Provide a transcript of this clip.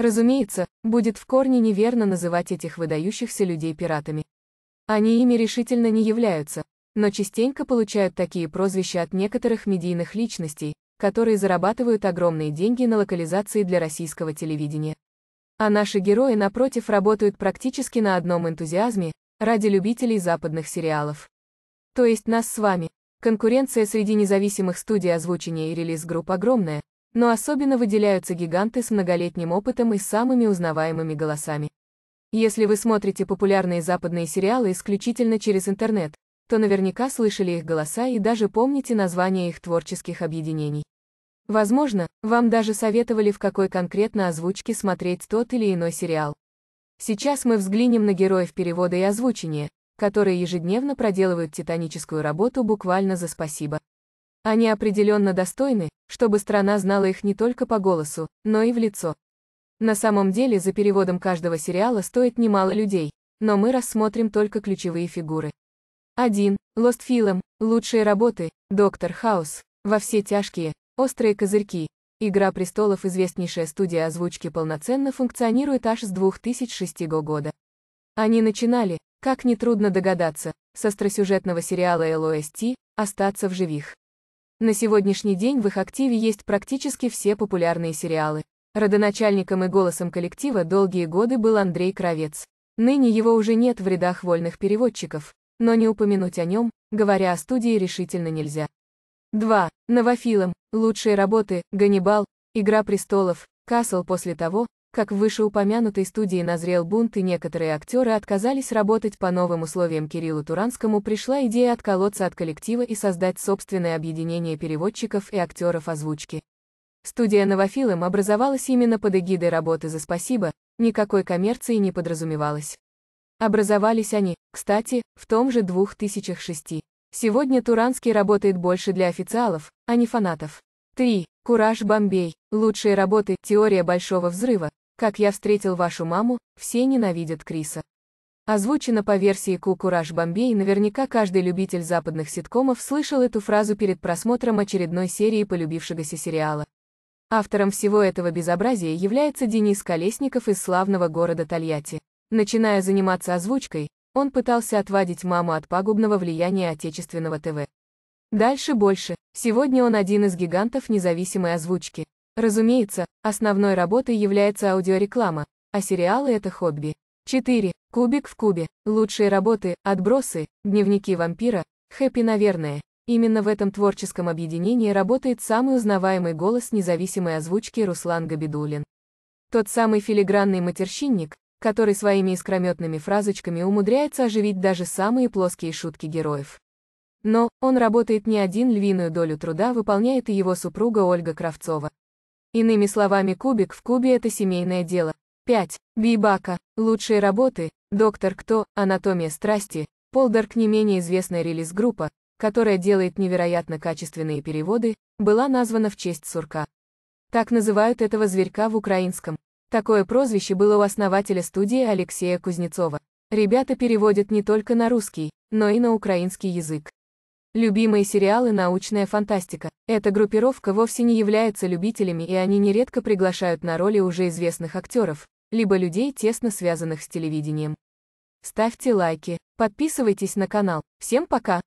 Разумеется, будет в корне неверно называть этих выдающихся людей пиратами. Они ими решительно не являются, но частенько получают такие прозвища от некоторых медийных личностей, которые зарабатывают огромные деньги на локализации для российского телевидения. А наши герои, напротив, работают практически на одном энтузиазме, ради любителей западных сериалов. То есть нас с вами. Конкуренция среди независимых студий озвучения и релиз-групп огромная, но особенно выделяются гиганты с многолетним опытом и самыми узнаваемыми голосами. Если вы смотрите популярные западные сериалы исключительно через интернет, то наверняка слышали их голоса и даже помните названия их творческих объединений. Возможно, вам даже советовали в какой конкретно озвучке смотреть тот или иной сериал. Сейчас мы взглянем на героев перевода и озвучения, которые ежедневно проделывают титаническую работу буквально за спасибо. Они определенно достойны, чтобы страна знала их не только по голосу, но и в лицо. На самом деле за переводом каждого сериала стоит немало людей, но мы рассмотрим только ключевые фигуры. 1. Лостфилм, лучшие работы, Доктор Хаус, Во все тяжкие, Острые козырьки, Игра престолов известнейшая студия озвучки полноценно функционирует аж с 2006 года. Они начинали, как нетрудно догадаться, с остросюжетного сериала LOST «Остаться в живых». На сегодняшний день в их активе есть практически все популярные сериалы. Родоначальником и голосом коллектива долгие годы был Андрей Кравец. Ныне его уже нет в рядах вольных переводчиков, но не упомянуть о нем, говоря о студии, решительно нельзя. 2. Новофилом. Лучшие работы, Ганнибал, Игра престолов, Касл после того, как в вышеупомянутой студии назрел бунт и некоторые актеры отказались работать по новым условиям Кириллу Туранскому пришла идея отколоться от коллектива и создать собственное объединение переводчиков и актеров озвучки. Студия «Новофилм» образовалась именно под эгидой работы за «Спасибо», никакой коммерции не подразумевалось. Образовались они, кстати, в том же 2006. Сегодня Туранский работает больше для официалов, а не фанатов. 3. Кураж Бомбей. Лучшие работы «Теория большого взрыва», как я встретил вашу маму, все ненавидят Криса. Озвучено по версии Кукураж Бомбей, наверняка каждый любитель западных ситкомов слышал эту фразу перед просмотром очередной серии полюбившегося сериала. Автором всего этого безобразия является Денис Колесников из славного города Тольятти. Начиная заниматься озвучкой, он пытался отвадить маму от пагубного влияния отечественного ТВ. Дальше больше. Сегодня он один из гигантов независимой озвучки. Разумеется, основной работой является аудиореклама, а сериалы — это хобби. 4. Кубик в кубе. Лучшие работы, отбросы, дневники вампира, хэппи, наверное. Именно в этом творческом объединении работает самый узнаваемый голос независимой озвучки Руслан Габидулин. Тот самый филигранный матерщинник, который своими искрометными фразочками умудряется оживить даже самые плоские шутки героев. Но, он работает не один львиную долю труда выполняет и его супруга Ольга Кравцова, Иными словами, кубик в кубе – это семейное дело. 5. Бибака. Лучшие работы. Доктор Кто. Анатомия страсти. Полдарк не менее известная релиз-группа, которая делает невероятно качественные переводы, была названа в честь сурка. Так называют этого зверька в украинском. Такое прозвище было у основателя студии Алексея Кузнецова. Ребята переводят не только на русский, но и на украинский язык. Любимые сериалы «Научная фантастика». Эта группировка вовсе не является любителями, и они нередко приглашают на роли уже известных актеров, либо людей, тесно связанных с телевидением. Ставьте лайки, подписывайтесь на канал. Всем пока!